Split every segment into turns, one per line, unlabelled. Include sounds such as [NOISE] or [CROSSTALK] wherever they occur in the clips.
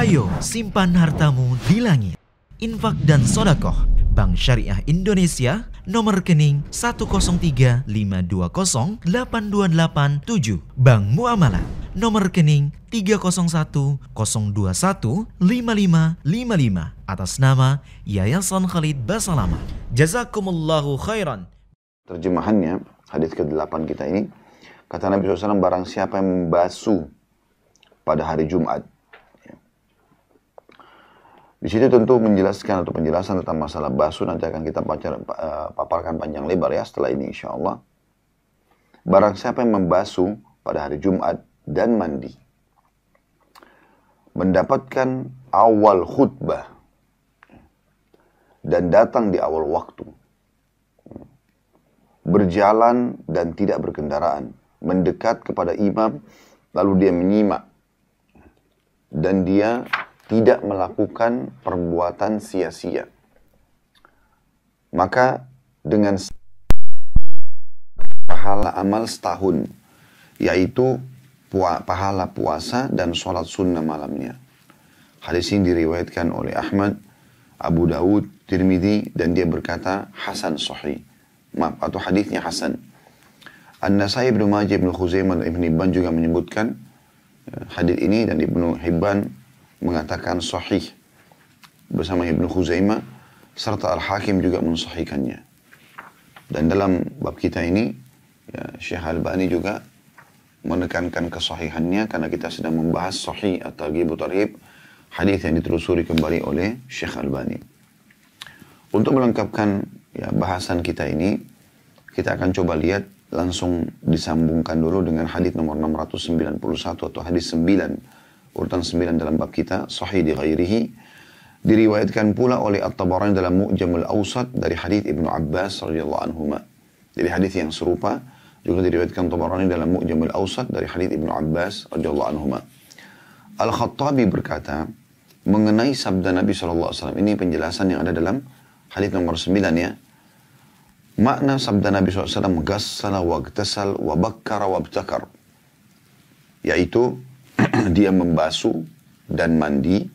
Ayo simpan hartamu di langit. Infak dan sodakoh Bank Syariah Indonesia nomor rekening 1035208287 Bank Muamalah nomor rekening 3010215555 atas nama Yayasan Khalid Basalama. Jazakumullahu khairan. Terjemahannya hadis ke-8 kita ini kata Nabi SAW barang siapa yang membasuh pada hari Jumat di situ tentu menjelaskan atau penjelasan tentang masalah basuh nanti akan kita pacar, eh, paparkan panjang lebar ya setelah ini insya Allah. Barang siapa yang membasuh pada hari Jumat dan mandi. Mendapatkan awal khutbah dan datang di awal waktu. Berjalan dan tidak berkendaraan. Mendekat kepada imam lalu dia menyimak. Dan dia tidak melakukan perbuatan sia-sia. Maka dengan pahala amal setahun, yaitu pahala puasa dan sholat sunnah malamnya. Hadis ini diriwayatkan oleh Ahmad, Abu Daud, Tirmidhi, dan dia berkata Hasan Sahih. Maaf, atau hadisnya Hasan. An-Nasai Ibn Majib Ibn Khuzaimah dan Ibn Hibban juga menyebutkan eh, hadis ini dan Ibnu Hibban mengatakan sahih bersama Ibnu Khuzaimah serta Al-Hakim juga mensahihkannya. Dan dalam bab kita ini ya, Syekh Al-Bani juga menekankan kesahihannya karena kita sedang membahas sahih atau ghibu tarhib hadis yang ditelusuri kembali oleh Syekh Al-Bani. Untuk melengkapkan ya, bahasan kita ini, kita akan coba lihat langsung disambungkan dulu dengan hadis nomor 691 atau hadis 9 urutan 9 dalam bab kita sahih di ghairihi diriwayatkan pula oleh At-Tabarani dalam Mu'jamul Awsat dari hadis Ibnu Abbas radhiyallahu anhuma. Jadi hadis yang serupa juga diriwayatkan Tabarani dalam Mu'jamul Awsat dari hadis Ibnu Abbas radhiyallahu anhuma. Al-Khattabi berkata mengenai sabda Nabi SAW. Ini penjelasan yang ada dalam hadis nomor 9 ya. Makna sabda Nabi SAW, Gassala wa gtasal wa bakkara wa btakar. Yaitu [CLEARS THROAT] dia membasuh dan mandi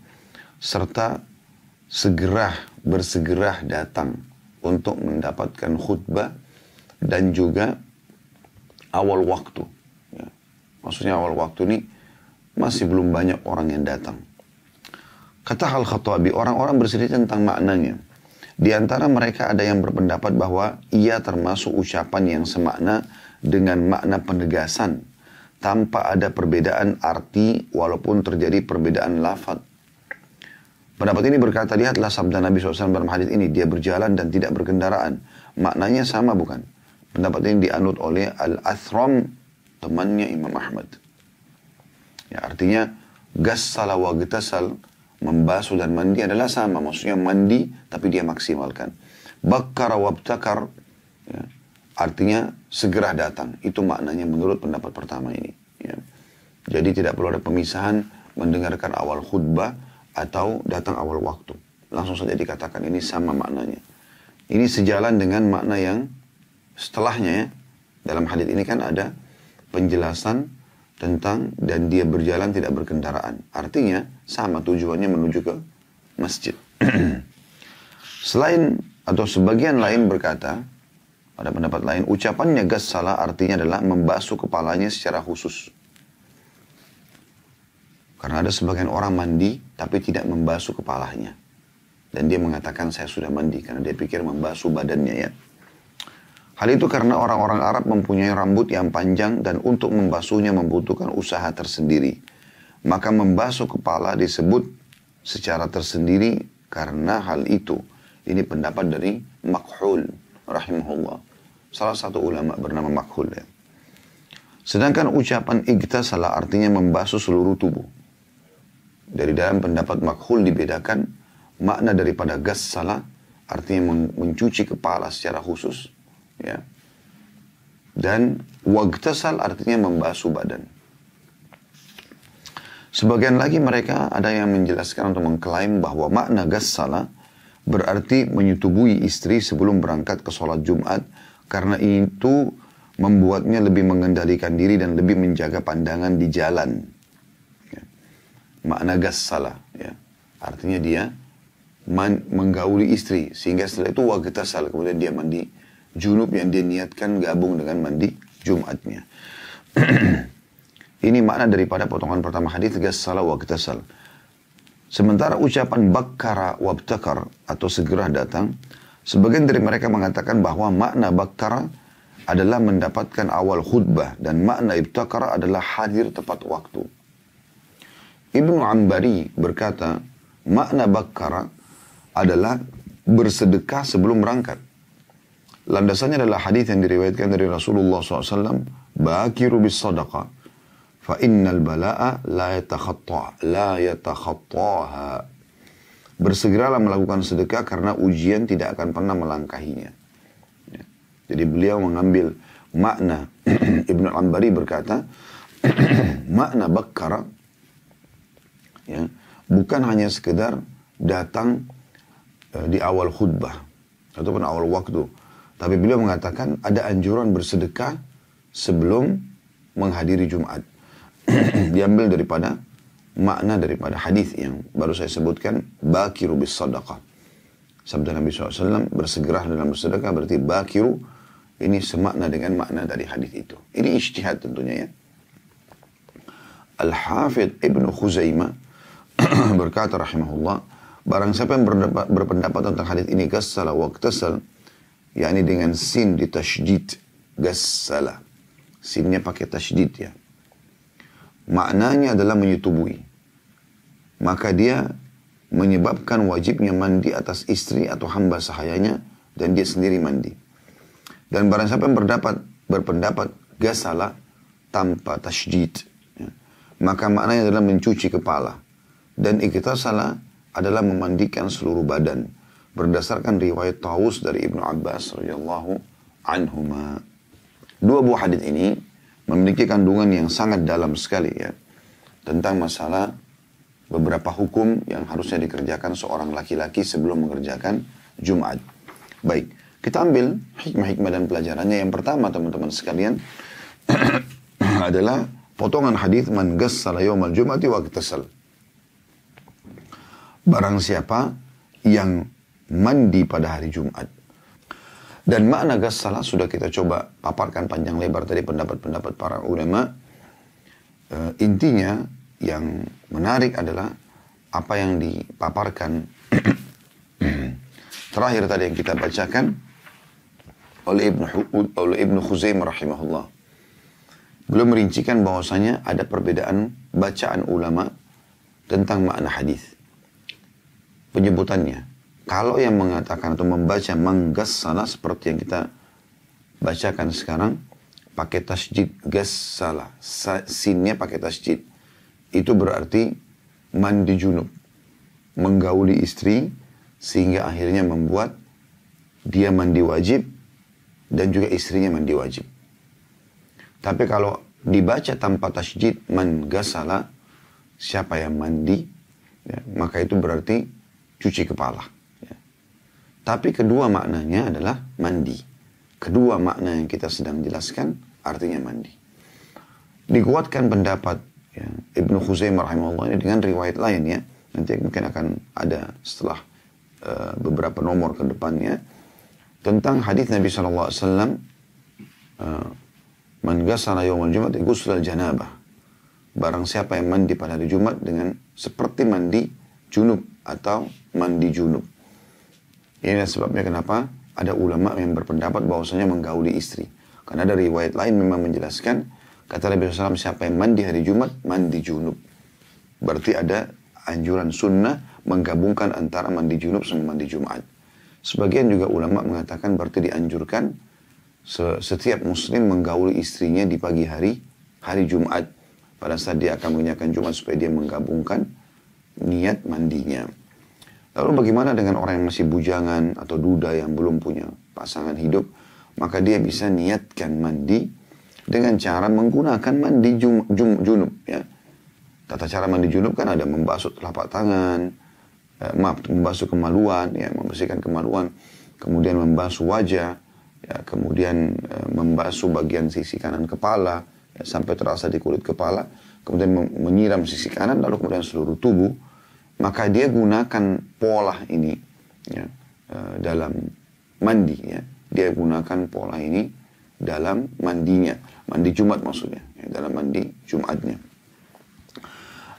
serta segera bersegera datang untuk mendapatkan khutbah dan juga awal waktu. Ya. Maksudnya awal waktu ini masih belum banyak orang yang datang. Kata hal khattabi orang-orang bersedih tentang maknanya. Di antara mereka ada yang berpendapat bahwa ia termasuk ucapan yang semakna dengan makna penegasan tanpa ada perbedaan arti walaupun terjadi perbedaan lafad. Pendapat ini berkata, lihatlah sabda Nabi SAW dalam hadis ini, dia berjalan dan tidak berkendaraan. Maknanya sama bukan? Pendapat ini dianut oleh Al-Athram, temannya Imam Ahmad. Ya, artinya, gassala wa getasal, membasuh dan mandi adalah sama. Maksudnya mandi, tapi dia maksimalkan. Bakkara wa ya, artinya segera datang. Itu maknanya menurut pendapat pertama ini. Ya. Jadi tidak perlu ada pemisahan mendengarkan awal khutbah atau datang awal waktu. Langsung saja dikatakan ini sama maknanya. Ini sejalan dengan makna yang setelahnya ya. Dalam hadis ini kan ada penjelasan tentang dan dia berjalan tidak berkendaraan. Artinya sama tujuannya menuju ke masjid. [CLEARS THROAT] Selain atau sebagian lain berkata, pada pendapat lain, ucapannya gas salah artinya adalah membasuh kepalanya secara khusus. Karena ada sebagian orang mandi tapi tidak membasuh kepalanya. Dan dia mengatakan saya sudah mandi karena dia pikir membasuh badannya ya. Hal itu karena orang-orang Arab mempunyai rambut yang panjang dan untuk membasuhnya membutuhkan usaha tersendiri. Maka membasuh kepala disebut secara tersendiri karena hal itu. Ini pendapat dari Makhul rahimahullah. Salah satu ulama bernama Makhul ya. Sedangkan ucapan salah artinya membasuh seluruh tubuh. Dari dalam pendapat makhul dibedakan makna daripada gas salah artinya mencuci kepala secara khusus ya. Dan wagtasal artinya membasuh badan. Sebagian lagi mereka ada yang menjelaskan atau mengklaim bahwa makna gas salah berarti menyetubuhi istri sebelum berangkat ke sholat Jumat karena itu membuatnya lebih mengendalikan diri dan lebih menjaga pandangan di jalan. Ya. Makna gassalah. Ya. Artinya dia man, menggauli istri. Sehingga setelah itu wagetasal. Kemudian dia mandi junub yang dia niatkan gabung dengan mandi Jumatnya. [CLEARS THROAT] Ini makna daripada potongan pertama hadis wakita wagetasal. Sementara ucapan bakkara wabtakar atau segera datang Sebagian dari mereka mengatakan bahwa makna baktara adalah mendapatkan awal khutbah dan makna ibtakara adalah hadir tepat waktu. Ibnu Ambari berkata, makna bakara adalah bersedekah sebelum berangkat. Landasannya adalah hadis yang diriwayatkan dari Rasulullah SAW, Bakiru bis sadaqah, fa innal bala'a la yatakhattaha. La bersegeralah melakukan sedekah karena ujian tidak akan pernah melangkahinya. Ya. Jadi beliau mengambil makna [CLEARS THROAT] Ibnu Ambari berkata [CLEARS THROAT] makna bakkara ya, bukan hanya sekedar datang e, di awal khutbah ataupun awal waktu tapi beliau mengatakan ada anjuran bersedekah sebelum menghadiri Jumat [CLEARS THROAT] diambil daripada makna daripada hadis yang baru saya sebutkan bakiru bis sadaqah. Sabda Nabi SAW bersegera dalam bersedekah berarti bakiru ini semakna dengan makna dari hadis itu. Ini ijtihad tentunya ya. Al-Hafidh Ibn Khuzaimah [CLEARS THROAT] berkata rahimahullah, barang siapa yang berpendapat, berpendapat tentang hadis ini gassala wa iktasal, yakni dengan sin di gas gassala. Sinnya pakai tasjid ya. Maknanya adalah menyetubuhi maka dia menyebabkan wajibnya mandi atas istri atau hamba sahayanya dan dia sendiri mandi. Dan barang siapa yang berdapat, berpendapat gasala tanpa tasjid Ya. Maka maknanya adalah mencuci kepala. Dan salah adalah memandikan seluruh badan. Berdasarkan riwayat Taus dari Ibnu Abbas radhiyallahu anhuma. Dua buah hadis ini memiliki kandungan yang sangat dalam sekali ya. Tentang masalah beberapa hukum yang harusnya dikerjakan seorang laki-laki sebelum mengerjakan Jumat. Baik, kita ambil hikmah-hikmah dan pelajarannya. Yang pertama teman-teman sekalian [CLEARS THROAT] adalah potongan hadis man gassala yawmal jum'ati wa iktasal. Barang siapa yang mandi pada hari Jumat. Dan makna gassala sudah kita coba paparkan panjang lebar tadi pendapat-pendapat para ulama. E, intinya yang menarik adalah apa yang dipaparkan [CLEARS THROAT] terakhir tadi yang kita bacakan oleh Ibnu oleh Ibnu Khuzaimah rahimahullah. Beliau merincikan bahwasanya ada perbedaan bacaan ulama tentang makna hadis. Penyebutannya. Kalau yang mengatakan atau membaca manggas sana seperti yang kita bacakan sekarang pakai tasjid gas salah Sinnya pakai tasjid itu berarti mandi junub. Menggauli istri sehingga akhirnya membuat dia mandi wajib dan juga istrinya mandi wajib. Tapi kalau dibaca tanpa tasjid man gasala siapa yang mandi ya, maka itu berarti cuci kepala. Ya. Tapi kedua maknanya adalah mandi. Kedua makna yang kita sedang jelaskan artinya mandi. Dikuatkan pendapat ya, Ibnu Khuzaimah rahimahullah ini dengan riwayat lain ya nanti mungkin akan ada setelah uh, beberapa nomor ke depannya tentang hadis Nabi SAW uh, eh, man gasara yawmal jumat ghusla janabah barang siapa yang mandi pada hari Jumat dengan seperti mandi junub atau mandi junub ini sebabnya kenapa ada ulama yang berpendapat bahwasanya menggauli istri karena ada riwayat lain memang menjelaskan Kata Nabi SAW, siapa yang mandi hari Jumat, mandi junub. Berarti ada anjuran sunnah menggabungkan antara mandi junub sama mandi Jumat. Sebagian juga ulama mengatakan berarti dianjurkan setiap muslim menggauli istrinya di pagi hari, hari Jumat. Pada saat dia akan menyiapkan Jumat supaya dia menggabungkan niat mandinya. Lalu bagaimana dengan orang yang masih bujangan atau duda yang belum punya pasangan hidup? Maka dia bisa niatkan mandi dengan cara menggunakan mandi jum, jum, junub ya. Tata cara mandi junub kan ada membasuh telapak tangan, eh, maaf, membasuh kemaluan ya, membersihkan kemaluan, kemudian membasuh wajah, ya, kemudian eh, membasuh bagian sisi kanan kepala ya, sampai terasa di kulit kepala, kemudian menyiram sisi kanan lalu kemudian seluruh tubuh. Maka dia gunakan pola ini ya, eh, dalam mandi ya. Dia gunakan pola ini dalam mandinya. Mandi Jumat maksudnya. Ya, dalam mandi Jumatnya.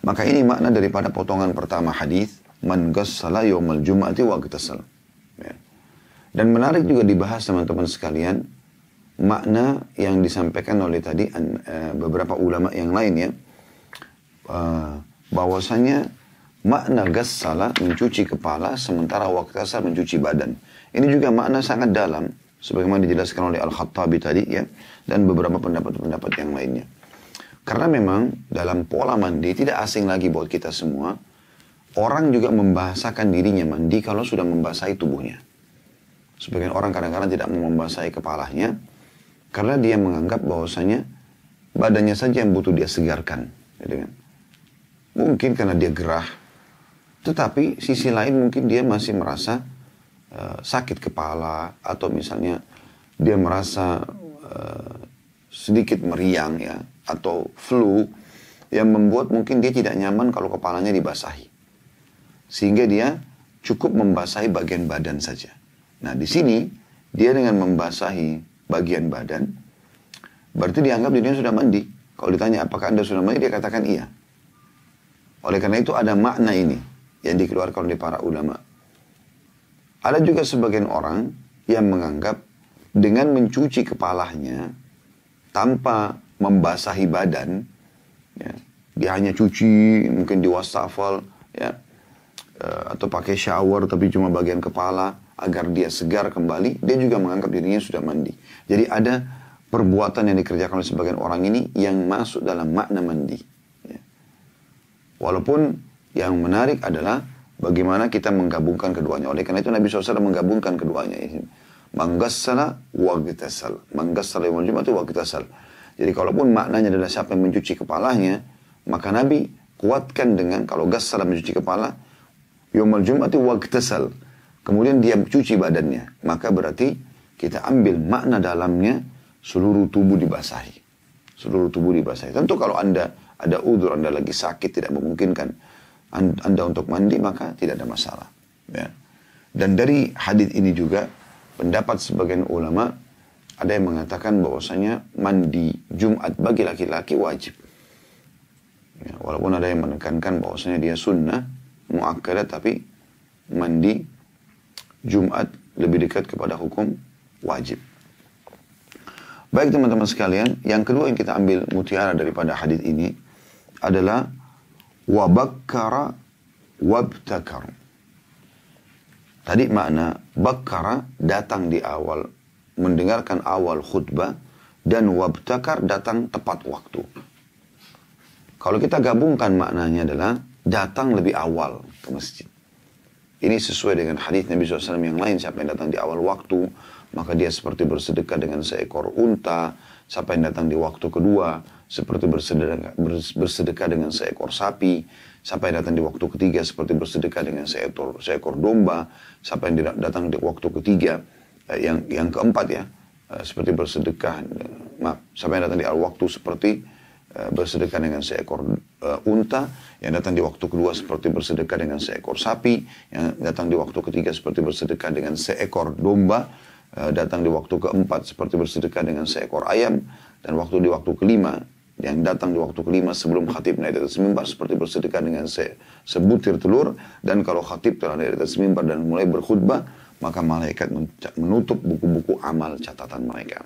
Maka ini makna daripada potongan pertama hadis Man ghassala yawmal jum'ati wa gtasal. Ya. Dan menarik juga dibahas teman-teman sekalian. Makna yang disampaikan oleh tadi uh, beberapa ulama yang lain ya. Uh, bahwasanya makna ghassala mencuci kepala sementara waktasal mencuci badan. Ini juga makna sangat dalam sebagaimana dijelaskan oleh Al-Khattabi tadi ya dan beberapa pendapat-pendapat yang lainnya. Karena memang dalam pola mandi tidak asing lagi buat kita semua, orang juga membahasakan dirinya mandi kalau sudah membasahi tubuhnya. Sebagian orang kadang-kadang tidak mau membasahi kepalanya karena dia menganggap bahwasanya badannya saja yang butuh dia segarkan, gitu kan. Mungkin karena dia gerah, tetapi sisi lain mungkin dia masih merasa Eh, sakit kepala atau misalnya dia merasa uh, sedikit meriang ya atau flu yang membuat mungkin dia tidak nyaman kalau kepalanya dibasahi. Sehingga dia cukup membasahi bagian badan saja. Nah, di sini dia dengan membasahi bagian badan berarti dianggap dirinya sudah mandi. Kalau ditanya apakah Anda sudah mandi, dia katakan iya. Oleh karena itu ada makna ini yang dikeluarkan oleh para ulama. Ada juga sebagian orang yang menganggap dengan mencuci kepalanya tanpa membasahi badan, ya, dia hanya cuci mungkin di wastafel, ya, eh, atau pakai shower tapi cuma bagian kepala agar dia segar kembali, dia juga menganggap dirinya sudah mandi. Jadi ada perbuatan yang dikerjakan oleh sebagian orang ini yang masuk dalam makna mandi. Ya. Walaupun yang menarik adalah Bagaimana kita menggabungkan keduanya. Oleh karena itu Nabi SAW menggabungkan keduanya. Manggassala wagitasal. Manggassala yang jumat itu wagitasal. Jadi kalaupun maknanya adalah siapa yang mencuci kepalanya, maka Nabi kuatkan dengan kalau gassala mencuci kepala, yomal jumat itu wagitasal. Kemudian dia cuci badannya. Maka berarti kita ambil makna dalamnya seluruh tubuh dibasahi. Seluruh tubuh dibasahi. Tentu kalau Anda ada udur, Anda lagi sakit, tidak memungkinkan anda untuk mandi maka tidak ada masalah. Ya. Dan dari hadis ini juga pendapat sebagian ulama ada yang mengatakan bahwasanya mandi Jumat bagi laki-laki wajib. Ya, walaupun ada yang menekankan bahwasanya dia sunnah muakkadah tapi mandi Jumat lebih dekat kepada hukum wajib. Baik teman-teman sekalian, yang kedua yang kita ambil mutiara daripada hadis ini adalah Wabakara, wabtakar. Tadi makna bakara datang di awal, mendengarkan awal khutbah, dan wabtakar datang tepat waktu. Kalau kita gabungkan maknanya adalah datang lebih awal ke masjid. Ini sesuai dengan hadis Nabi SAW yang lain, siapa yang datang di awal waktu, maka dia seperti bersedekah dengan seekor unta, siapa yang datang di waktu kedua, seperti bersedekah, bersedekah dengan seekor sapi, sampai datang di waktu ketiga seperti bersedekah dengan seekor, seekor domba, sampai datang di waktu ketiga eh, yang yang keempat ya, eh, seperti bersedekah, maaf, sampai datang di awal waktu seperti eh, bersedekah dengan seekor uh, unta, yang datang di waktu kedua seperti bersedekah dengan seekor sapi, yang datang di waktu ketiga seperti bersedekah dengan seekor domba, uh, datang di waktu keempat seperti bersedekah dengan seekor ayam, dan waktu di waktu kelima yang datang di waktu kelima sebelum khatib naik di atas mimbar seperti bersedekah dengan se sebutir telur dan kalau khatib telah naik di atas mimbar dan mulai berkhutbah maka malaikat menutup buku-buku amal catatan mereka.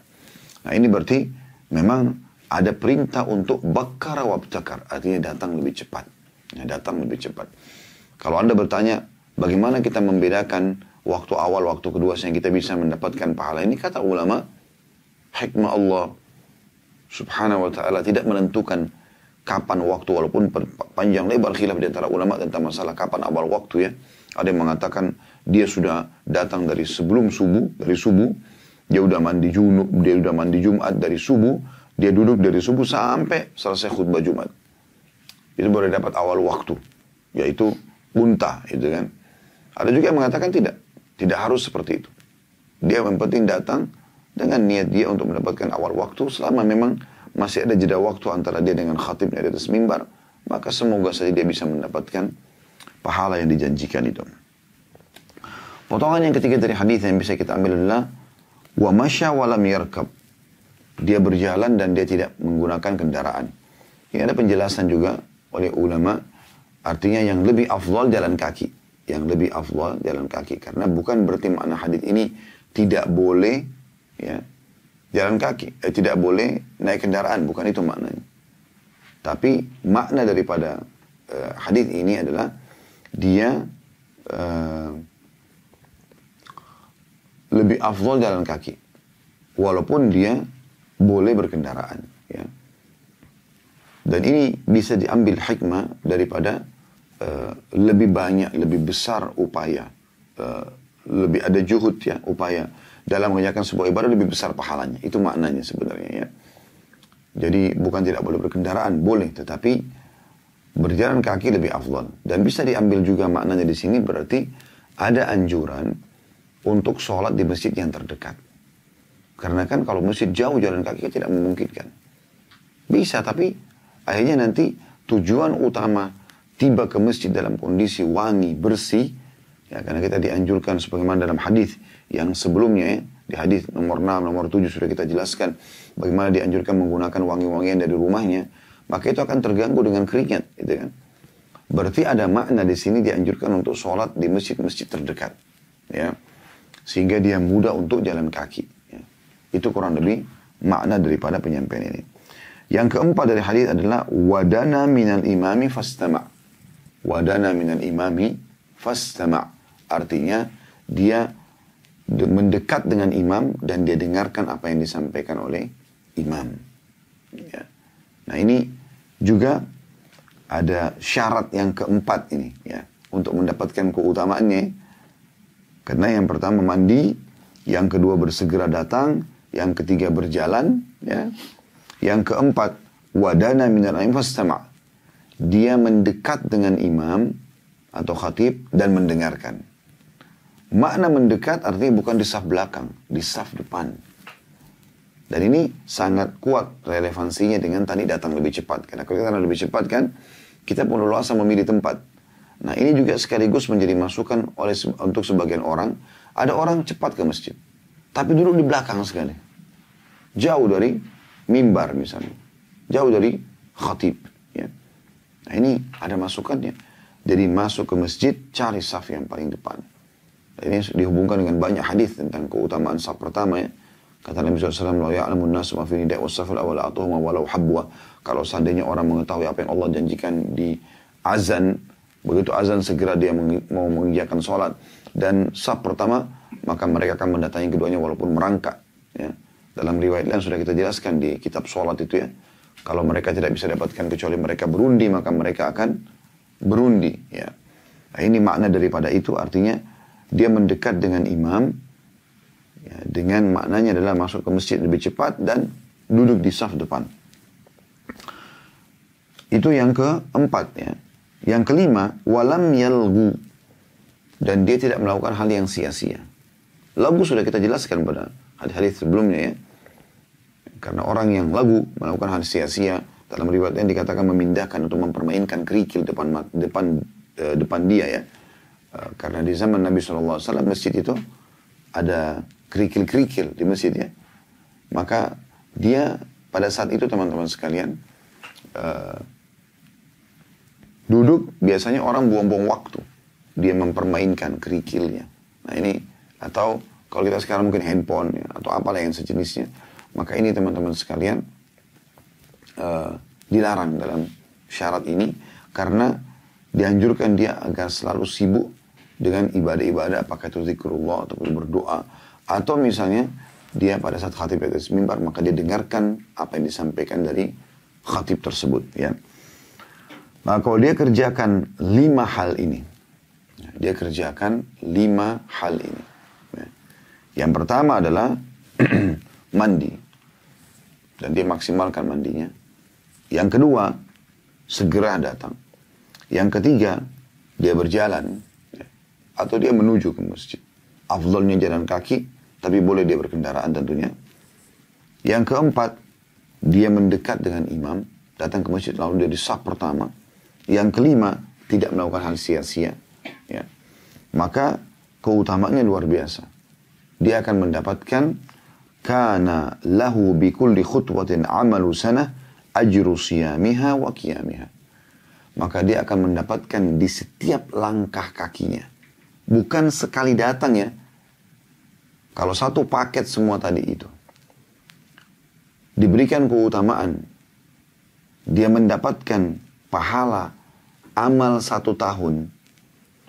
Nah ini berarti memang ada perintah untuk bakara wabtakar artinya datang lebih cepat. Ya, datang lebih cepat. Kalau anda bertanya bagaimana kita membedakan waktu awal, waktu kedua sehingga kita bisa mendapatkan pahala ini kata ulama hikmah Allah subhanahu wa ta'ala tidak menentukan kapan waktu walaupun panjang lebar khilaf di antara ulama tentang masalah kapan awal waktu ya. Ada yang mengatakan dia sudah datang dari sebelum subuh, dari subuh dia sudah mandi junub, dia sudah mandi Jumat dari subuh, dia duduk dari subuh sampai selesai khutbah Jumat. Itu boleh dapat awal waktu, yaitu unta, itu kan. Ada juga yang mengatakan tidak, tidak harus seperti itu. Dia yang penting datang dengan niat dia untuk mendapatkan awal waktu selama memang masih ada jeda waktu antara dia dengan khatibnya dari atas mimbar maka semoga saja dia bisa mendapatkan pahala yang dijanjikan itu. Potongan yang ketiga dari hadis yang bisa kita ambil adalah wa masya walam yarkab. Dia berjalan dan dia tidak menggunakan kendaraan. Ini ada penjelasan juga oleh ulama artinya yang lebih afdol jalan kaki. Yang lebih afdol jalan kaki karena bukan berarti makna hadis ini tidak boleh ya jalan kaki, eh, tidak boleh naik kendaraan, bukan itu maknanya. Tapi makna daripada uh, hadis ini adalah dia uh, lebih afdol jalan kaki, walaupun dia boleh berkendaraan. Ya. Dan ini bisa diambil hikmah daripada uh, lebih banyak, lebih besar upaya, uh, lebih ada juhud ya upaya dalam mengerjakan sebuah ibadah lebih besar pahalanya. Itu maknanya sebenarnya ya. Jadi bukan tidak boleh berkendaraan, boleh, tetapi berjalan kaki lebih afdol. Dan bisa diambil juga maknanya di sini berarti ada anjuran untuk sholat di masjid yang terdekat. Karena kan kalau masjid jauh jalan kaki kan tidak memungkinkan. Bisa, tapi akhirnya nanti tujuan utama tiba ke masjid dalam kondisi wangi, bersih, Ya, karena kita dianjurkan sebagaimana dalam hadis yang sebelumnya ya, di hadis nomor 6, nomor 7 sudah kita jelaskan bagaimana dianjurkan menggunakan wangi-wangian dari rumahnya, maka itu akan terganggu dengan keringat, gitu kan. Berarti ada makna di sini dianjurkan untuk sholat di masjid-masjid terdekat, ya, sehingga dia mudah untuk jalan kaki. Ya. Itu kurang lebih makna daripada penyampaian ini. Yang keempat dari hadis adalah wadana minal imami fastama. Wadana minal imami fastama. Artinya dia mendekat dengan imam dan dia dengarkan apa yang disampaikan oleh imam. Ya. Nah ini juga ada syarat yang keempat ini ya untuk mendapatkan keutamaannya. Karena yang pertama mandi, yang kedua bersegera datang, yang ketiga berjalan, ya. Yang keempat wadana minar aim Dia mendekat dengan imam atau khatib dan mendengarkan. Makna mendekat artinya bukan di saf belakang, di saf depan. Dan ini sangat kuat relevansinya dengan tadi datang lebih cepat. Karena kalau kita datang lebih cepat kan, kita leluasa memilih tempat. Nah ini juga sekaligus menjadi masukan oleh untuk sebagian orang. Ada orang cepat ke masjid, tapi duduk di belakang sekali. Jauh dari mimbar misalnya. Jauh dari khatib. Ya. Nah ini ada masukannya. Jadi masuk ke masjid, cari saf yang paling depan. Ini dihubungkan dengan banyak hadis tentang keutamaan sub pertama ya. Kata Nabi SAW, La ya'lamun nasu ma fi nida'i awal walau habwa. Kalau seandainya orang mengetahui apa yang Allah janjikan di azan, begitu azan segera dia mau mengerjakan sholat. Dan sub pertama, maka mereka akan mendatangi keduanya walaupun merangkak. Ya. Dalam riwayat lain sudah kita jelaskan di kitab sholat itu ya. Kalau mereka tidak bisa dapatkan kecuali mereka berundi, maka mereka akan berundi. Ya. Nah, ini makna daripada itu artinya dia mendekat dengan imam ya, dengan maknanya adalah masuk ke masjid lebih cepat dan duduk di saf depan. Itu yang keempat ya. Yang kelima, walam yalgu dan dia tidak melakukan hal yang sia-sia. Lagu sudah kita jelaskan pada hadis-hadis sebelumnya ya. Karena orang yang lagu melakukan hal sia-sia dalam riwayat yang dikatakan memindahkan atau mempermainkan kerikil depan depan eh, depan dia ya Eh, karena di zaman Nabi SAW masjid itu ada kerikil-kerikil di masjid ya. Maka dia pada saat itu teman-teman sekalian uh, duduk biasanya orang buang-buang waktu. Dia mempermainkan kerikilnya. Nah ini atau kalau kita sekarang mungkin handphone ya, atau apalah yang sejenisnya. Maka ini teman-teman sekalian uh, dilarang dalam syarat ini karena dianjurkan dia agar selalu sibuk dengan ibadah-ibadah apakah itu zikrullah atau berdoa atau misalnya dia pada saat khatib atas mimbar maka dia dengarkan apa yang disampaikan dari khatib tersebut ya maka nah, kalau dia kerjakan lima hal ini dia kerjakan lima hal ini ya. yang pertama adalah [CLEARS THROAT] mandi dan dia maksimalkan mandinya yang kedua segera datang yang ketiga dia berjalan atau dia menuju ke masjid. Afdolnya jalan kaki, tapi boleh dia berkendaraan tentunya. Yang keempat, dia mendekat dengan imam, datang ke masjid lalu dia disap pertama. Yang kelima, tidak melakukan hal sia-sia. Ya. Maka keutamaannya luar biasa. Dia akan mendapatkan karena lahu bi kulli khutwatin amalu sana ajru siyamiha wa qiyamiha. Maka dia akan mendapatkan di setiap langkah kakinya. Bukan sekali datang ya. Kalau satu paket semua tadi itu. Diberikan keutamaan. Dia mendapatkan pahala amal satu tahun.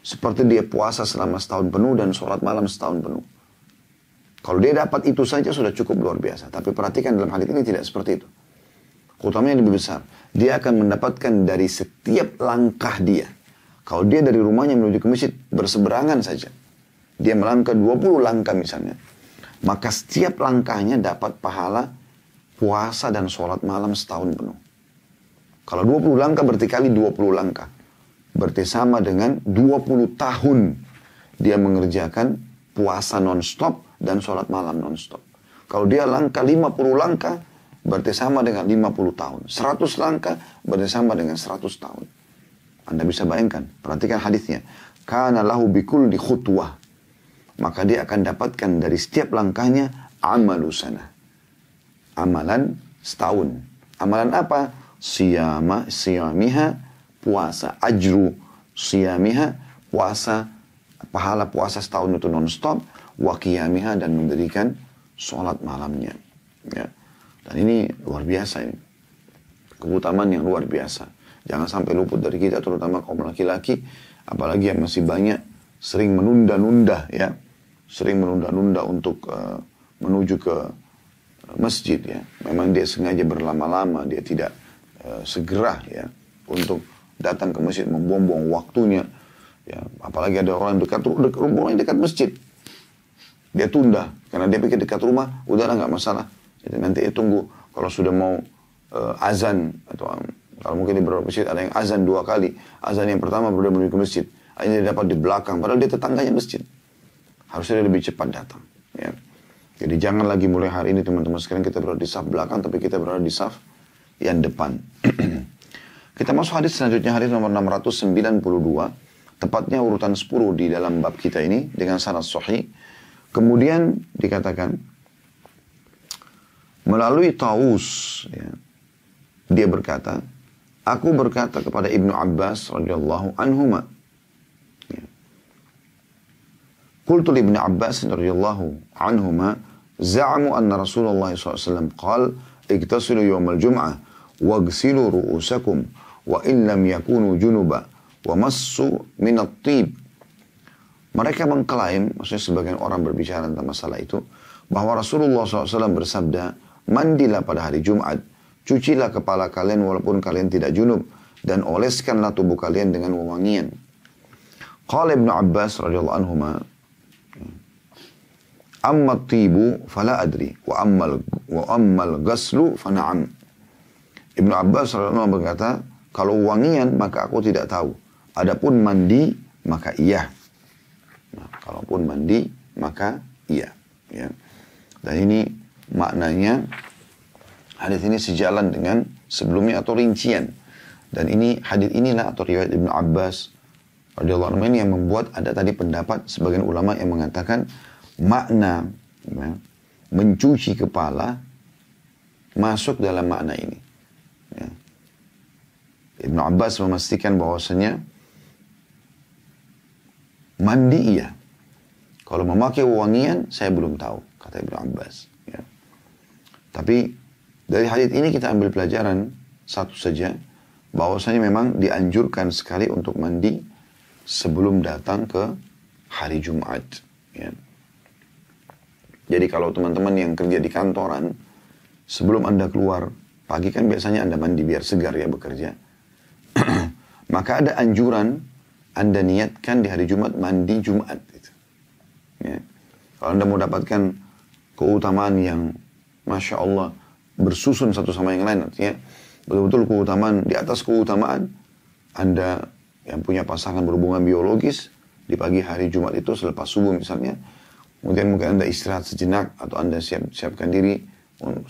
Seperti dia puasa selama setahun penuh dan sholat malam setahun penuh. Kalau dia dapat itu saja sudah cukup luar biasa. Tapi perhatikan dalam hadis ini tidak seperti itu. yang lebih besar. Dia akan mendapatkan dari setiap langkah dia. Kalau dia dari rumahnya menuju ke masjid berseberangan saja. Dia melangkah 20 langkah misalnya. Maka setiap langkahnya dapat pahala puasa dan sholat malam setahun penuh. Kalau 20 langkah berarti kali 20 langkah. Berarti sama dengan 20 tahun dia mengerjakan puasa non-stop dan sholat malam non-stop. Kalau dia langkah 50 langkah, berarti sama dengan 50 tahun. 100 langkah, berarti sama dengan 100 tahun. Anda bisa bayangkan, perhatikan hadisnya. Karena lahu bikul di khutwah. Maka dia akan dapatkan dari setiap langkahnya amalusana usana. Amalan setahun. Amalan apa? Siyama, siyamiha, puasa. Ajru, siyamiha, puasa. Pahala puasa setahun itu non-stop. Wakiyamiha dan mendirikan sholat malamnya. Ya. Dan ini luar biasa ini. Keutamaan yang luar biasa. Jangan sampai luput dari kita, terutama kaum laki-laki, apalagi yang masih banyak sering menunda-nunda ya, sering menunda-nunda untuk uh, menuju ke eh, masjid ya. Memang dia sengaja berlama-lama, dia tidak uh, segera ya untuk datang ke masjid membuang-buang waktunya. Ya, apalagi ada orang dekat yang dekat masjid. Dia tunda karena dia pikir dekat rumah, udahlah nggak masalah. Jadi nanti ya, tunggu kalau sudah mau uh, azan atau kalau mungkin di beberapa masjid ada yang azan dua kali. Azan yang pertama dia menuju ke masjid. Hanya dapat di belakang. Padahal dia tetangganya masjid. Harusnya dia lebih cepat datang. Ya. Jadi jangan lagi mulai hari ini teman-teman sekarang kita berada di saf belakang tapi kita berada di saf yang depan. [CLEARS THROAT] kita masuk hadis selanjutnya hadis nomor 692 tepatnya urutan 10 di dalam bab kita ini dengan sanad sahih. Kemudian dikatakan melalui Taus ya, dia berkata Aku berkata kepada Ibnu Abbas radhiyallahu anhuma. kultul ya. Qultu Ibnu Abbas radhiyallahu anhuma, "Za'amu anna Rasulullah SAW qal, اغتسلوا يوم الجمعة واغسلوا رؤوسكم وإن لم يكونوا جنبا ومسوا من الطيب Mereka mengklaim, maksudnya sebagian orang berbicara tentang masalah itu, bahwa Rasulullah SAW bersabda, mandilah pada hari Jumat, Cucilah kepala kalian walaupun kalian tidak junub dan oleskanlah tubuh kalian dengan wewangian. Qala Ibnu Abbas radhiyallahu anhuma Amma tibu fala adri wa ammal wa ammal ghaslu fa na'am. Ibnu Abbas radhiyallahu berkata, kalau wangian maka aku tidak tahu. Adapun mandi maka iya. Nah, kalaupun mandi maka iya, ya. Dan ini maknanya Hadis ini sejalan dengan sebelumnya atau rincian. Dan ini hadis inilah atau riwayat Ibnu Abbas radhiyallahu anhu yang membuat ada tadi pendapat sebagian ulama yang mengatakan makna ya, mencuci kepala masuk dalam makna ini. Ya. Ibnu Abbas memastikan bahwasanya mandi iya. Kalau memakai wangian saya belum tahu kata Ibnu Abbas. Ya. Tapi dari hadis ini kita ambil pelajaran satu saja, bahwasanya memang dianjurkan sekali untuk mandi sebelum datang ke hari Jumat. Ya. Jadi kalau teman-teman yang kerja di kantoran, sebelum Anda keluar, pagi kan biasanya Anda mandi biar segar ya bekerja. [CLEARS THROAT] Maka ada anjuran Anda niatkan di hari Jumat mandi Jumat. Gitu. Ya. Kalau Anda mau dapatkan keutamaan yang Masya Allah, bersusun satu sama yang lain artinya betul-betul keutamaan di atas keutamaan Anda yang punya pasangan berhubungan biologis di pagi hari Jumat itu selepas subuh misalnya kemudian mungkin Anda istirahat sejenak atau Anda siap siapkan diri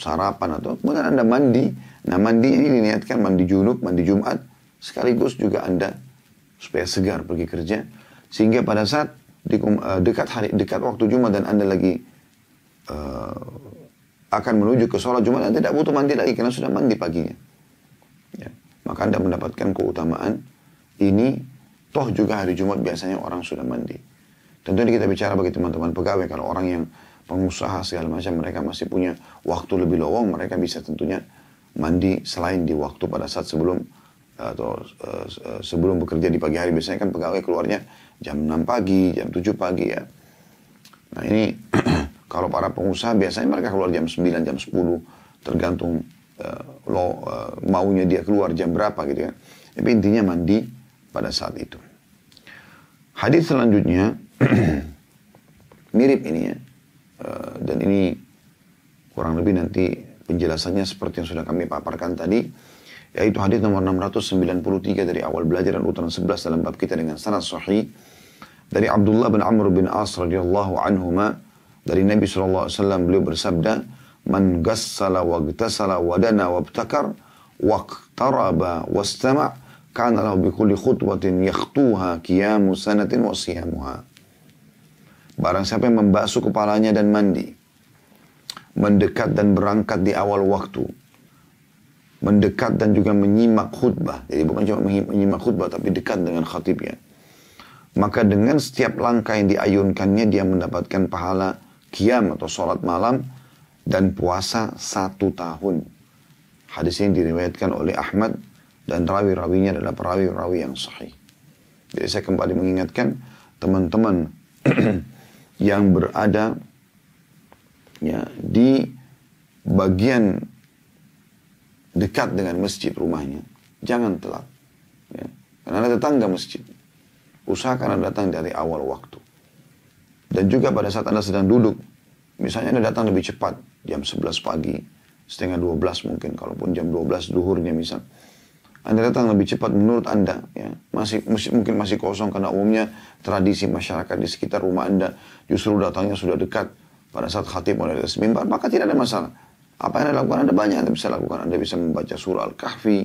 sarapan atau kemudian Anda mandi nah mandi ini diniatkan mandi junub mandi Jumat sekaligus juga Anda supaya segar pergi kerja sehingga pada saat di, eh, dekat hari dekat waktu Jumat dan Anda lagi eh, akan menuju ke sholat Jumat dan tidak butuh mandi lagi karena sudah mandi paginya. Ya. Maka Anda mendapatkan keutamaan ini toh juga hari Jumat biasanya orang sudah mandi. Tentu ini kita bicara bagi teman-teman pegawai kalau orang yang pengusaha segala macam mereka masih punya waktu lebih lowong mereka bisa tentunya mandi selain di waktu pada saat sebelum atau uh, sebelum bekerja di pagi hari biasanya kan pegawai keluarnya jam 6 pagi, jam 7 pagi ya. Nah ini [CLEARS THROAT] Kalau para pengusaha biasanya mereka keluar jam 9, jam 10, tergantung uh, lo uh, maunya dia keluar jam berapa gitu ya. Tapi intinya mandi pada saat itu. Hadis selanjutnya [CLEARS THROAT] mirip ini ya. Uh, dan ini kurang lebih nanti penjelasannya seperti yang sudah kami paparkan tadi yaitu hadis nomor 693 dari awal belajar dan urutan 11 dalam bab kita dengan sanad sahih dari Abdullah bin Amr bin As radhiyallahu anhuma dari Nabi SAW beliau bersabda, Man gassala wa gtasala wa dana wa abtakar, waqtaraba wa stama' kana lahu bikulli khutwatin yakhtuha kiyamu sanatin wa siyamuha. Barang siapa yang membasuh kepalanya dan mandi, mendekat dan berangkat di awal waktu, mendekat dan juga menyimak khutbah. Jadi bukan cuma menyimak khutbah, tapi dekat dengan khatibnya. Maka dengan setiap langkah yang diayunkannya, dia mendapatkan pahala kiam atau sholat malam dan puasa satu tahun. Hadis ini diriwayatkan oleh Ahmad dan rawi-rawinya adalah perawi-rawi yang sahih. Jadi saya kembali mengingatkan teman-teman [CLEARS THROAT] yang berada ya, di bagian dekat dengan masjid rumahnya, jangan telat. Ya. Karena ada tetangga masjid. Usahakan datang dari awal waktu. Dan juga pada saat Anda sedang duduk, misalnya Anda datang lebih cepat, jam 11 pagi, setengah 12 mungkin, kalaupun jam 12 duhurnya misal. Anda datang lebih cepat menurut Anda, ya, masih, masih mungkin masih kosong karena umumnya tradisi masyarakat di sekitar rumah Anda justru datangnya sudah dekat pada saat khatib mulai dari mimbar, maka tidak ada masalah. Apa yang Anda lakukan, Anda banyak Anda bisa lakukan. Anda bisa membaca surah Al-Kahfi,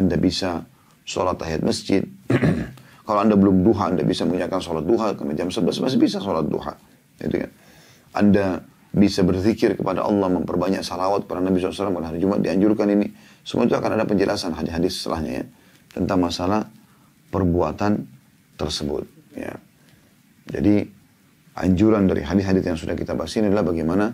Anda bisa sholat tahiyat masjid, kalau Anda belum duha, Anda bisa mengerjakan sholat duha, ke jam 11 masih bisa sholat duha. itu kan. Anda bisa berzikir kepada Allah, memperbanyak salawat kepada Nabi SAW pada hari Jumat, dianjurkan ini. Semua itu akan ada penjelasan hadis-hadis setelahnya ya, tentang masalah perbuatan tersebut. Ya. Jadi, anjuran dari hadis-hadis yang sudah kita bahas ini adalah bagaimana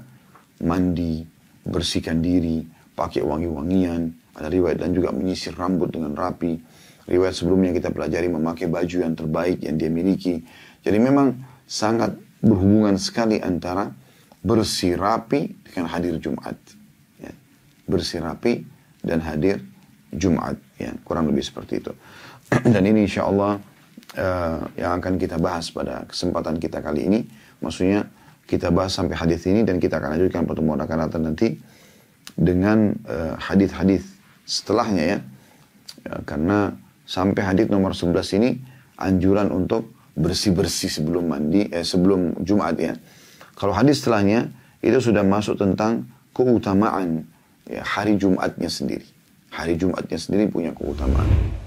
mandi, bersihkan diri, pakai wangi-wangian, ada riwayat dan juga menyisir rambut dengan rapi, Riwayat sebelumnya kita pelajari memakai baju yang terbaik yang dia miliki. Jadi memang sangat berhubungan sekali antara bersirapi dengan hadir Jumat. Ya. Bersirapi dan hadir Jumat. Ya. Kurang lebih seperti itu. [CLEARS THROAT] dan ini insya Allah uh, yang akan kita bahas pada kesempatan kita kali ini. Maksudnya kita bahas sampai hadis ini dan kita akan lanjutkan pertemuan akan datang nanti dengan eh, hadis-hadis setelahnya ya. ya karena sampai hadis nomor 11 ini anjuran untuk bersih-bersih sebelum mandi eh sebelum Jumat ya. Kalau hadis setelahnya itu sudah masuk tentang keutamaan ya, hari Jumatnya sendiri. Hari Jumatnya sendiri punya keutamaan.